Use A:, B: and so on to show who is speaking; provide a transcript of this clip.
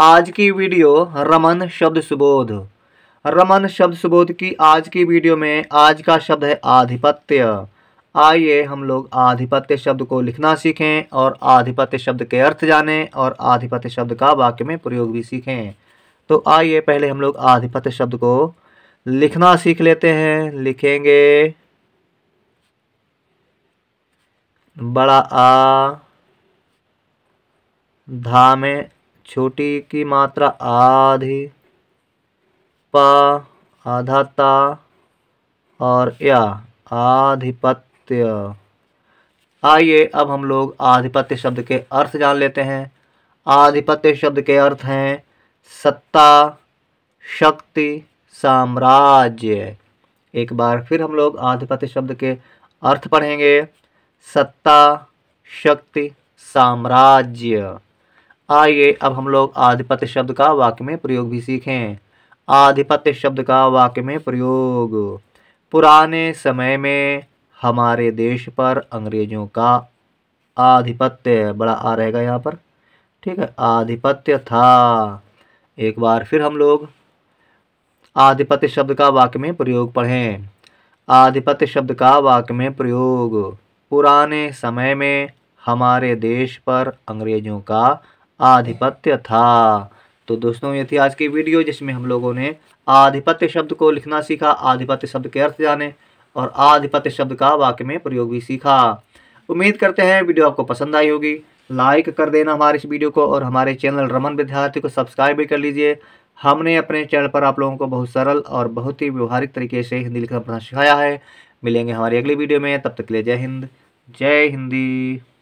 A: आज की वीडियो रमन शब्द सुबोध रमन शब्द सुबोध की आज की वीडियो में आज का शब्द है आधिपत्य आइए हम लोग आधिपत्य शब्द को लिखना सीखें और आधिपत्य शब्द के अर्थ जानें और आधिपत्य शब्द का वाक्य में प्रयोग भी सीखें तो आइए पहले हम लोग आधिपत्य शब्द को लिखना सीख लेते हैं लिखेंगे बड़ा आ धा में छोटी की मात्रा आधी प आधा ता और या आधिपत्य आइए अब हम लोग आधिपत्य शब्द के अर्थ जान लेते हैं आधिपत्य शब्द के अर्थ हैं सत्ता शक्ति साम्राज्य एक बार फिर हम लोग आधिपत्य शब्द के अर्थ पढ़ेंगे सत्ता शक्ति साम्राज्य आइए अब हम लोग आधिपत्य शब्द का वाक्य में प्रयोग भी सीखें आधिपत्य शब्द का वाक्य में प्रयोग पुराने समय में हमारे देश पर अंग्रेजों का आधिपत्य बड़ा आ रहेगा यहाँ पर ठीक है आधिपत्य था एक बार फिर हम लोग आधिपत्य शब्द का वाक्य में प्रयोग पढ़ें आधिपत्य शब्द का वाक्य में प्रयोग पुराने समय में हमारे देश पर अंग्रेजों का आधिपत्य था तो दोस्तों ये थी आज की वीडियो जिसमें हम लोगों ने आधिपत्य शब्द को लिखना सीखा आधिपत्य शब्द के अर्थ जाने और आधिपत्य शब्द का वाक्य में प्रयोग भी सीखा उम्मीद करते हैं वीडियो आपको पसंद आई होगी लाइक कर देना हमारे इस वीडियो को और हमारे चैनल रमन विद्यार्थी को सब्सक्राइब भी कर लीजिए हमने अपने चैनल पर आप लोगों को बहुत सरल और बहुत ही व्यवहारिक तरीके से हिंदी लिखना पढ़ना सिखाया है मिलेंगे हमारी अगली वीडियो में तब तक के लिए जय हिंद जय हिंदी